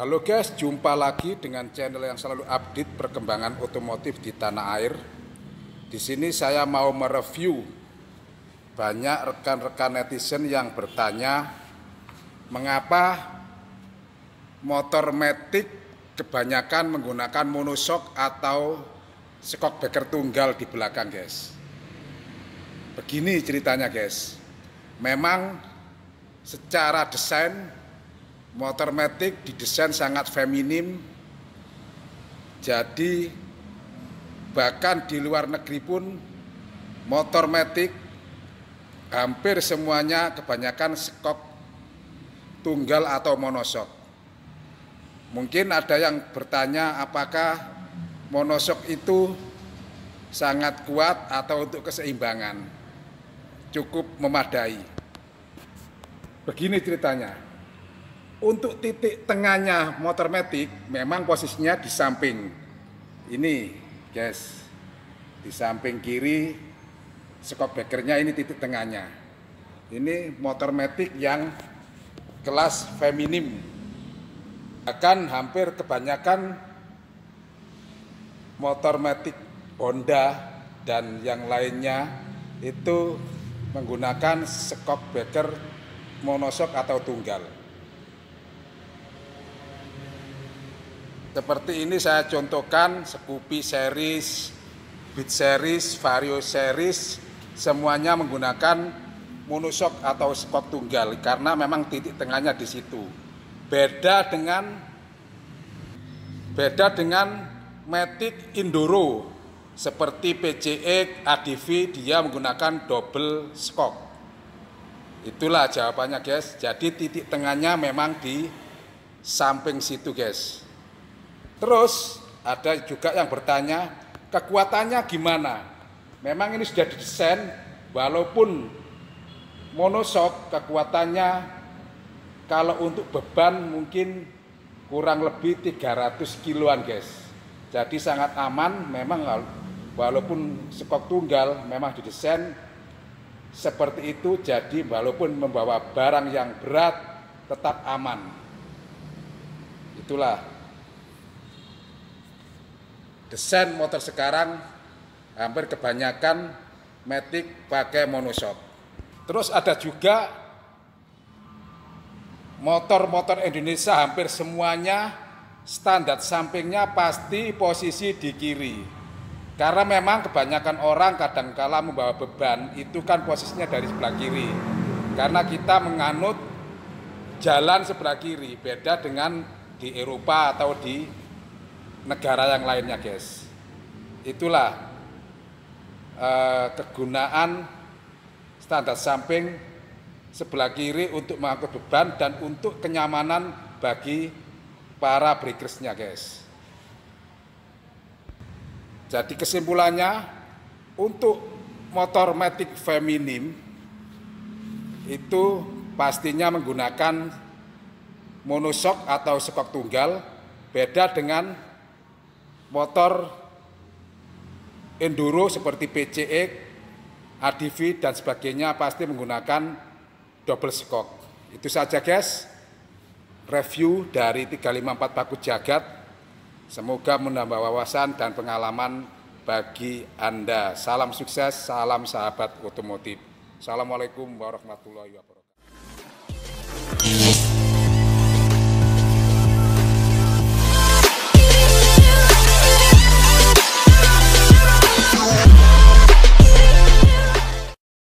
Halo guys, jumpa lagi dengan channel yang selalu update perkembangan otomotif di tanah air. Di sini saya mau mereview banyak rekan-rekan netizen yang bertanya mengapa motor metik kebanyakan menggunakan monoshock atau skok beker tunggal di belakang, guys. Begini ceritanya, guys. Memang secara desain Motor Matic didesain sangat feminim, jadi bahkan di luar negeri pun motor Matic hampir semuanya kebanyakan skok tunggal atau monosok. Mungkin ada yang bertanya apakah monosok itu sangat kuat atau untuk keseimbangan cukup memadai. Begini ceritanya. Untuk titik tengahnya motor metik memang posisinya di samping ini, guys. Di samping kiri skop backernya ini titik tengahnya. Ini motor metik yang kelas feminim akan hampir kebanyakan motor metik Honda dan yang lainnya itu menggunakan skop backer monosok atau tunggal. Seperti ini saya contohkan Scoopy series, Beat series, Vario series semuanya menggunakan monoshock atau skok tunggal karena memang titik tengahnya di situ. Beda dengan beda dengan Matic Indoro seperti PCE, ADV dia menggunakan double skok. Itulah jawabannya guys. Jadi titik tengahnya memang di samping situ guys. Terus ada juga yang bertanya kekuatannya gimana? Memang ini sudah didesain walaupun monosok kekuatannya kalau untuk beban mungkin kurang lebih 300 kiloan guys. Jadi sangat aman memang walaupun skok tunggal memang didesain seperti itu jadi walaupun membawa barang yang berat tetap aman. Itulah desain motor sekarang hampir kebanyakan metik pakai monoshock. Terus ada juga motor-motor Indonesia hampir semuanya standar sampingnya pasti posisi di kiri. Karena memang kebanyakan orang kadang-kala membawa beban itu kan posisinya dari sebelah kiri. Karena kita menganut jalan sebelah kiri, beda dengan di Eropa atau di negara yang lainnya, guys. Itulah eh, kegunaan standar samping sebelah kiri untuk mengangkut beban dan untuk kenyamanan bagi para breakersnya, guys. Jadi kesimpulannya untuk motor matic feminim itu pastinya menggunakan monoshock atau sekok tunggal beda dengan motor enduro seperti PCX, ADV dan sebagainya pasti menggunakan double skok. Itu saja guys review dari 354 Paku jagat. Semoga menambah wawasan dan pengalaman bagi Anda. Salam sukses, salam sahabat otomotif. Assalamualaikum warahmatullahi wabarakatuh.